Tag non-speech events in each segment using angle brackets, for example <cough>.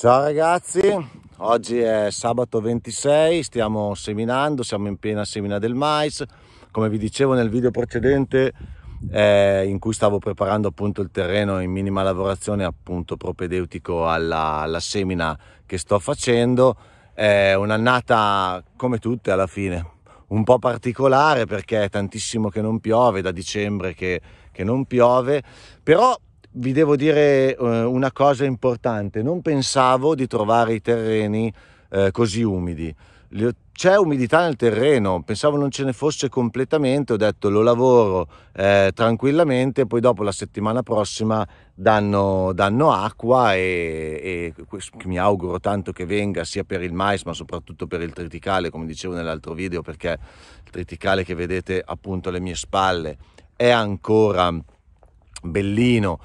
Ciao ragazzi, oggi è sabato 26, stiamo seminando, siamo in piena semina del mais. Come vi dicevo nel video precedente eh, in cui stavo preparando appunto il terreno in minima lavorazione appunto propedeutico alla, alla semina che sto facendo, è un'annata come tutte alla fine, un po' particolare perché è tantissimo che non piove, da dicembre che, che non piove, però vi devo dire eh, una cosa importante, non pensavo di trovare i terreni eh, così umidi. C'è umidità nel terreno, pensavo non ce ne fosse completamente, ho detto lo lavoro eh, tranquillamente, poi dopo la settimana prossima danno, danno acqua e, e, mi auguro tanto che venga sia per il mais ma soprattutto per il triticale, come dicevo nell'altro video, perché il triticale che vedete appunto alle mie spalle è ancora bellino,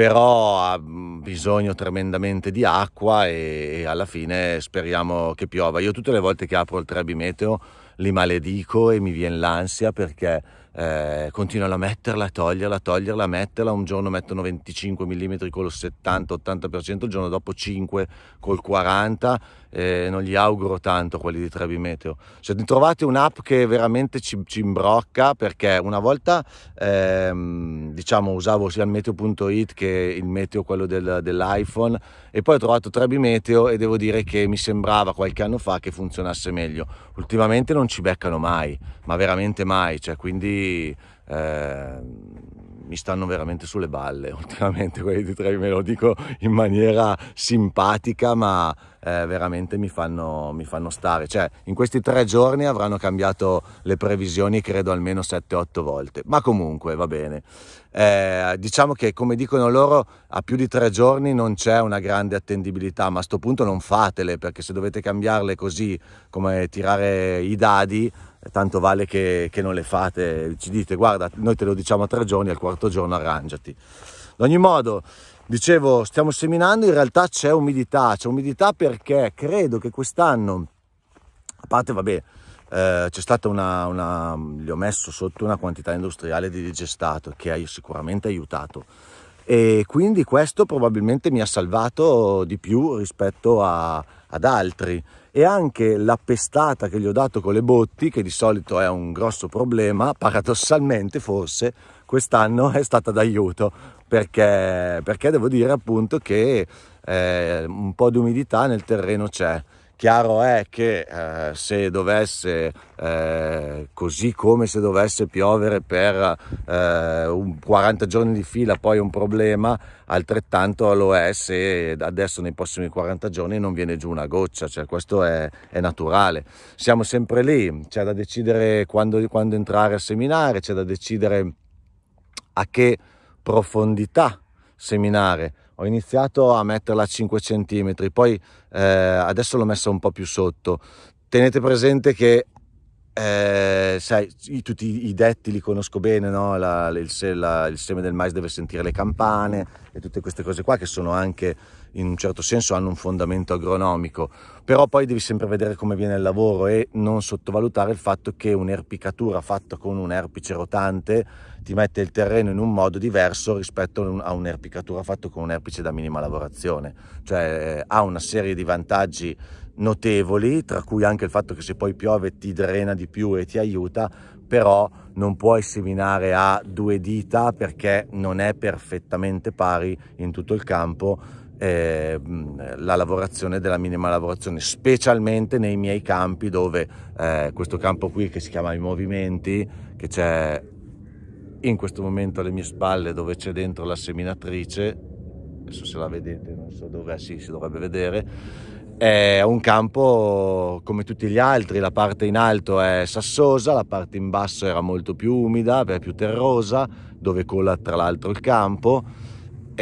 però ha mm, bisogno tremendamente di acqua e, alla fine speriamo che piova. Io tutte le volte che apro il Trebi Meteo li maledico e mi viene l'ansia perché eh, continuano a metterla, a toglierla, a toglierla, a metterla, un giorno mettono 25 mm con col 70-80%, il giorno dopo 5 col 40%, eh, non gli auguro tanto quelli di Trebi Meteo. Se ne trovate un'app che veramente ci, ci, imbrocca, perché una volta ehm, diciamo usavo sia il meteo.it che il meteo quello del, dell'iPhone e poi ho trovato Trebi Meteo e devo dire che mi sembrava qualche anno fa che funzionasse meglio. Ultimamente non ci beccano mai, ma veramente mai, cioè quindi eh, mi stanno veramente sulle balle <laughs> ultimamente quelli di Trevi, me lo dico in maniera simpatica, ma eh, veramente mi fanno, mi fanno, stare. Cioè, in questi tre giorni avranno cambiato le previsioni, credo almeno 7-8 volte, ma comunque va bene. Eh, diciamo che, come dicono loro, a più di tre giorni non c'è una grande attendibilità, ma a questo punto non fatele, perché se dovete cambiarle così, come tirare i dadi, tanto vale che, che, non le fate, ci dite guarda noi te lo diciamo a tre giorni, al quarto giorno arrangiati. Ad ogni modo, dicevo, stiamo seminando, in realtà c'è umidità, c'è umidità perché credo che quest'anno, a parte vabbè, eh, c'è stata una, una, gli ho messo sotto una quantità industriale di digestato che ha sicuramente aiutato e quindi questo probabilmente mi ha salvato di più rispetto a, ad altri e anche la pestata che gli ho dato con le botti, che di solito è un grosso problema, paradossalmente forse, quest'anno è stata d'aiuto, perché, perché devo dire appunto che eh, un po' di umidità nel terreno c'è. Chiaro è che eh, se dovesse, eh, così come se dovesse piovere per eh, 40 giorni di fila, poi è un problema, altrettanto lo è se adesso nei prossimi 40 giorni non viene giù una goccia, cioè questo è, è naturale. Siamo sempre lì, c'è da decidere quando, quando entrare a seminare, c'è da decidere a che profondità seminare ho iniziato a metterla a 5 cm, poi eh, adesso l'ho messa un po' più sotto. Tenete presente che eh, sai, tutti i detti li conosco bene, no? la, il, la, il seme del mais deve sentire le campane e tutte queste cose qua che sono anche in un certo senso hanno un fondamento agronomico, però poi devi sempre vedere come viene il lavoro e non sottovalutare il fatto che un'erpicatura fatta con un erpice rotante ti mette il terreno in un modo diverso rispetto a un'erpicatura fatta con un erpice da minima lavorazione, cioè eh, ha una serie di vantaggi notevoli, tra cui anche il fatto che se poi piove ti drena di più e ti aiuta, però non puoi seminare a due dita perché non è perfettamente pari in tutto il campo eh, la lavorazione della minima lavorazione, specialmente nei miei campi dove eh, questo campo qui che si chiama i movimenti, che c'è in questo momento alle mie spalle dove c'è dentro la seminatrice, adesso se la vedete non so dove, sì si dovrebbe vedere, è un campo come tutti gli altri, la parte in alto è sassosa, la parte in basso era molto più umida, più terrosa, dove cola tra l'altro il campo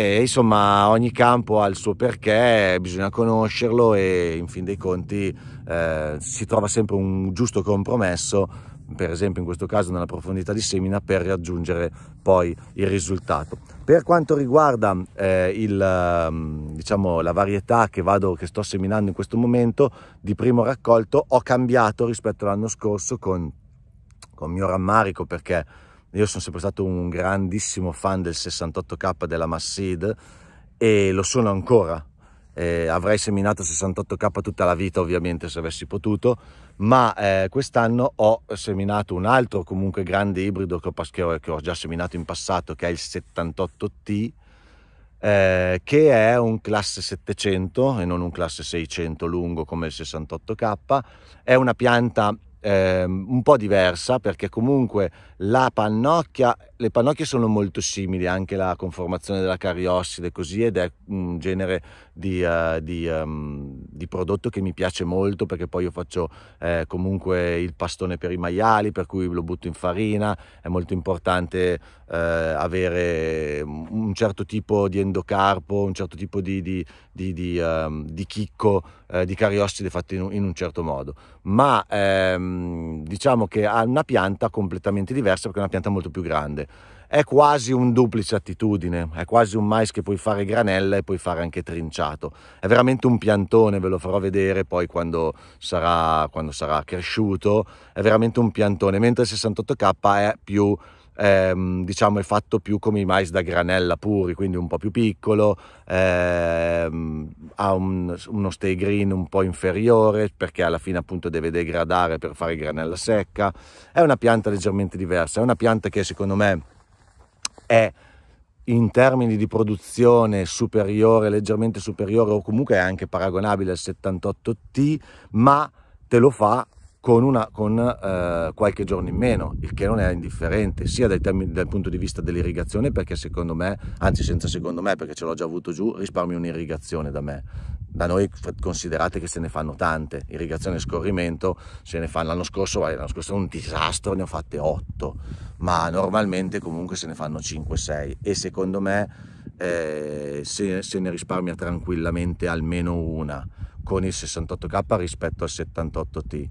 e insomma ogni campo ha il suo perché, bisogna conoscerlo e in fin dei conti eh, si trova sempre un giusto compromesso, per esempio in questo caso nella profondità di semina, per raggiungere poi il risultato. Per quanto riguarda eh, il, ehm, diciamo, la varietà che, vado, che sto seminando in questo momento di primo raccolto, ho cambiato rispetto all'anno scorso con, con mio rammarico perché io sono sempre stato un grandissimo fan del 68K della Massid e lo sono ancora. Eh, avrei seminato 68K tutta la vita ovviamente se avessi potuto, ma eh, quest'anno ho seminato un altro comunque grande ibrido che ho, che ho, già seminato in passato che è il 78T, eh, che è un classe 700 e non un classe 600 lungo come il 68K, è una pianta ehm, un po' diversa perché comunque la pannocchia, le pannocchie sono molto simili, anche la conformazione della cariosside così ed è un genere di, uh, di, um, di, prodotto che mi piace molto perché poi io faccio eh, comunque il pastone per i maiali per cui lo butto in farina è molto importante eh, avere un certo tipo di endocarpo un certo tipo di, di, di um, chicco eh, di cariostide fatto in, in, un certo modo ma ehm, diciamo che ha una pianta completamente diversa perché è una pianta molto più grande è quasi un duplice attitudine, è quasi un mais che puoi fare granella e puoi fare anche trinciato. È veramente un piantone, ve lo farò vedere poi quando sarà, quando sarà cresciuto, è veramente un piantone, mentre il 68K è più ehm, diciamo è fatto più come i mais da granella puri quindi un po' più piccolo ehm, ha un, uno stay green un po' inferiore perché alla fine appunto deve degradare per fare granella secca è una pianta leggermente diversa è una pianta che secondo me è in termini di produzione superiore, leggermente superiore o comunque è anche paragonabile al 78T, ma te lo fa con, una, con eh, qualche giorno in meno, il che non è indifferente, sia dal, dal, punto di vista dell'irrigazione, perché secondo me, anzi senza secondo me, perché ce l'ho già avuto giù, risparmio un'irrigazione da me. Da noi considerate che se ne fanno tante, irrigazione e scorrimento, se ne fanno l'anno scorso, l'anno scorso è un disastro, ne ho fatte 8, ma normalmente comunque se ne fanno 5-6 e secondo me eh, se, se ne risparmia tranquillamente almeno una con il 68K rispetto al 78T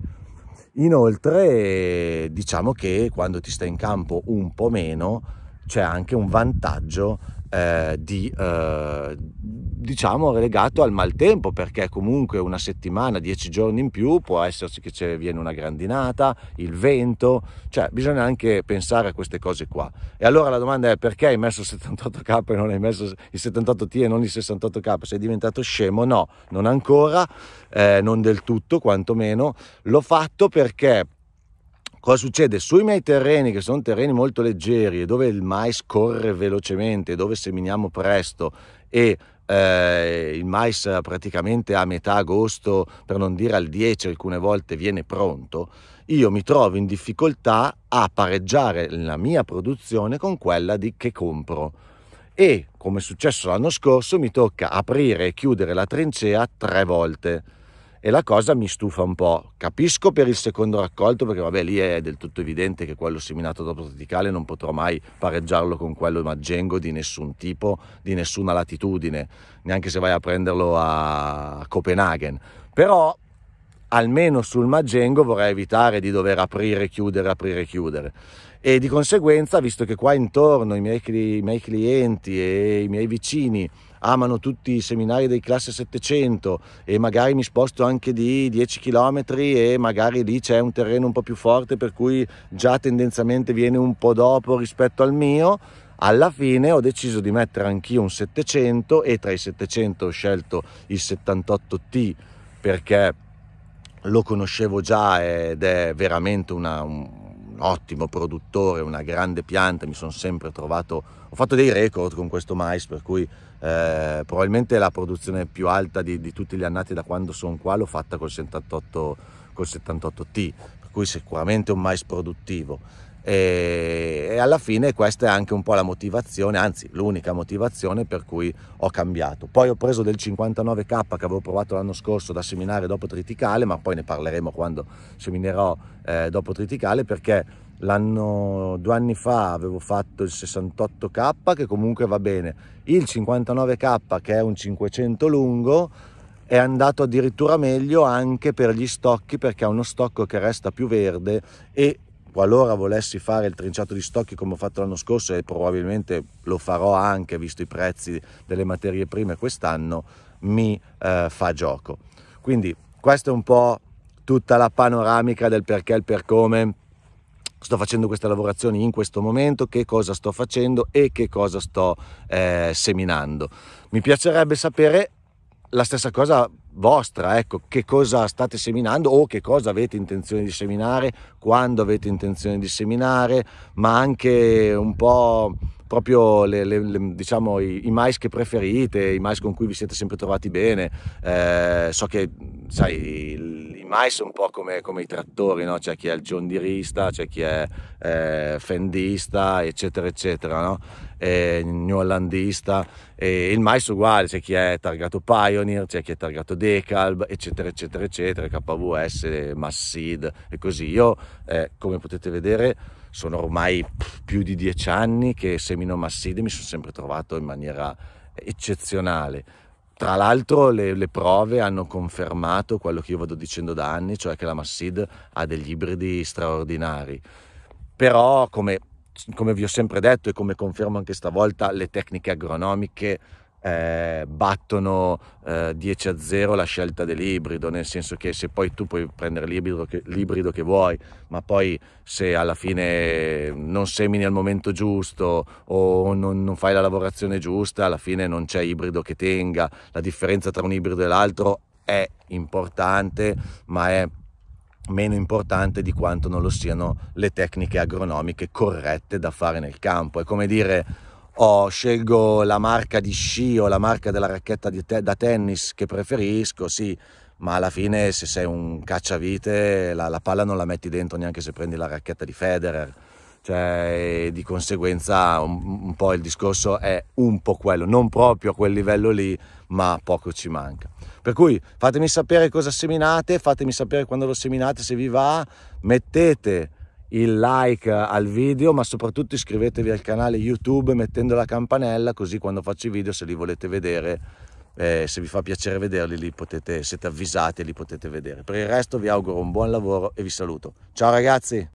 Inoltre diciamo che quando ti stai in campo un po' meno c'è anche un vantaggio eh, di, eh, diciamo relegato al maltempo perché comunque una settimana, dieci giorni in più può esserci che viene una grandinata, il vento, cioè bisogna anche pensare a queste cose qua. E allora la domanda è perché hai messo il 78K e non hai messo il 78T e non il 68K? Sei diventato scemo? No, non ancora, eh, non del tutto quantomeno. L'ho fatto perché cosa succede? Sui miei terreni, che sono terreni molto leggeri e dove il mais corre velocemente, dove seminiamo presto e eh, il mais eh, praticamente a metà agosto, per non dire al 10 alcune volte viene pronto, io mi trovo in difficoltà a pareggiare la mia produzione con quella di, che compro. E come è successo l'anno scorso mi tocca aprire e chiudere la trincea tre volte e la cosa mi stufa un po'. Capisco per il secondo raccolto perché vabbè lì è del tutto evidente che quello seminato dopo tropicale non potrò mai pareggiarlo con quello Maggengo di nessun tipo, di nessuna latitudine, neanche se vai a prenderlo a Copenaghen. Però almeno sul Maggengo vorrei evitare di dover aprire, chiudere, aprire, chiudere. E di conseguenza, visto che qua intorno i miei, i miei clienti e i miei vicini amano tutti i seminari dei classe 700 e magari mi sposto anche di 10 km e magari lì c'è un terreno un po' più forte per cui già tendenzialmente viene un po' dopo rispetto al mio, alla fine ho deciso di mettere anch'io un 700 e tra i 700 ho scelto il 78T perché lo conoscevo già ed è veramente una, un, ottimo produttore, una grande pianta, mi sono sempre trovato, ho fatto dei record con questo mais, per cui eh, probabilmente la produzione più alta di, di tutti gli annati da quando sono qua l'ho fatta col 78, col 78T, per cui sicuramente un mais produttivo e, alla fine questa è anche un po' la motivazione, anzi l'unica motivazione per cui ho cambiato. Poi ho preso del 59K che avevo provato l'anno scorso da seminare dopo triticale, ma poi ne parleremo quando seminerò eh, dopo triticale perché l'anno due anni fa avevo fatto il 68K che comunque va bene, il 59K che è un 500 lungo è andato addirittura meglio anche per gli stocchi perché è uno stocco che resta più verde e qualora volessi fare il trinciato di stocchi come ho fatto l'anno scorso e probabilmente lo farò anche visto i prezzi delle materie prime quest'anno, mi eh, fa gioco. Quindi questa è un po' tutta la panoramica del perché e il per come sto facendo queste lavorazioni in questo momento, che cosa sto facendo e che cosa sto eh, seminando. Mi piacerebbe sapere la stessa cosa vostra, ecco, che cosa state seminando o che cosa avete intenzione di seminare, quando avete intenzione di seminare, ma anche un po' proprio le, le, le, diciamo, i, i, mais che preferite, i mais con cui vi siete sempre trovati bene. Eh, so che, sai, mais sono un po' come, come, i trattori, no? c'è chi è il giondirista, c'è chi è eh, fendista, eccetera, eccetera, no? e newlandista, e il mais uguale, c'è chi è targato Pioneer, c'è chi è targato Decalb, eccetera, eccetera, eccetera, KVS, Massid e così. Io, eh, come potete vedere, sono ormai più di dieci anni che semino Massid e mi sono sempre trovato in maniera eccezionale tra l'altro le, le, prove hanno confermato quello che io vado dicendo da anni, cioè che la Massid ha degli ibridi straordinari. Però, come, come vi ho sempre detto e come confermo anche stavolta, le tecniche agronomiche eh, battono eh, 10 a 0 la scelta dell'ibrido, nel senso che se poi tu puoi prendere l'ibrido che, l'ibrido che vuoi, ma poi se alla fine non semini al momento giusto o non, non fai la lavorazione giusta, alla fine non c'è ibrido che tenga, la differenza tra un ibrido e l'altro è importante, ma è meno importante di quanto non lo siano le tecniche agronomiche corrette da fare nel campo. È come dire o oh, scelgo la marca di sci o la marca della racchetta te da tennis che preferisco, sì, ma alla fine se sei un cacciavite la, la palla non la metti dentro neanche se prendi la racchetta di Federer. Cioè, eh, di conseguenza un, un po' il discorso è un po' quello, non proprio a quel livello lì, ma poco ci manca. Per cui fatemi sapere cosa seminate, fatemi sapere quando lo seminate, se vi va, mettete il like al video ma soprattutto iscrivetevi al canale youtube mettendo la campanella così quando faccio i video se li volete vedere eh, se vi fa piacere vederli li potete, siete avvisati e li potete vedere per il resto vi auguro un buon lavoro e vi saluto ciao ragazzi